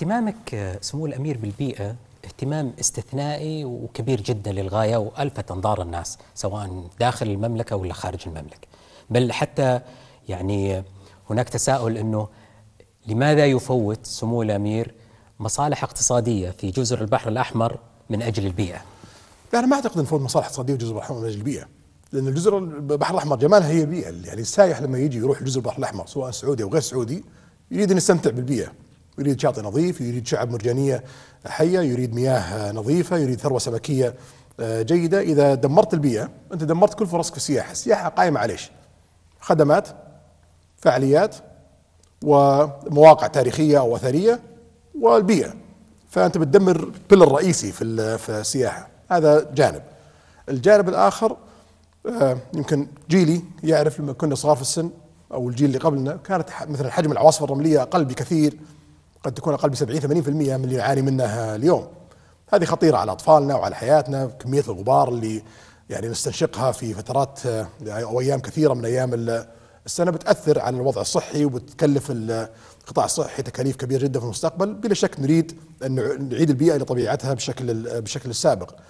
اهتمامك آه، سمو الأمير بالبيئة اهتمام استثنائي وكبير جدا للغاية وألفت أنظار الناس سواء داخل المملكة ولا خارج المملكة بل حتى يعني هناك تساؤل أنه لماذا يفوت سمو الأمير مصالح اقتصادية في جزر البحر الأحمر من أجل البيئة لا يعني أنا ما أعتقد أن فوت مصالح اقتصادية في جزر البحر الأحمر من أجل البيئة لأن الجزر البحر الأحمر جمالها هي البيئة يعني السائح لما يجي يروح جزر البحر الأحمر سواء سعودي أو غير سعودي يريد أن يستمتع بالبيئة يريد شاطئ نظيف يريد شعب مرجانية حية يريد مياه نظيفة يريد ثروة سمكية آه، جيدة إذا دمرت البيئة أنت دمرت كل فرصك في السياحة السياحة قائمة على إيش خدمات فعاليات ومواقع تاريخية أو أثرية والبيئة فأنت بتدمر بل الرئيسي في السياحة هذا جانب الجانب الآخر آه، يمكن جيلي يعرف لما كنا صغار في السن او الجيل اللي قبلنا كانت مثلا حجم العواصف الرمليه اقل بكثير قد تكون اقل ب 70 80% من اللي نعاني منه اليوم. هذه خطيره على اطفالنا وعلى حياتنا كميه الغبار اللي يعني نستنشقها في فترات يعني او ايام كثيره من ايام السنه بتاثر على الوضع الصحي وبتكلف القطاع الصحي تكاليف كبيره جدا في المستقبل بلا شك نريد ان نعيد البيئه الى طبيعتها بشكل بشكل السابق.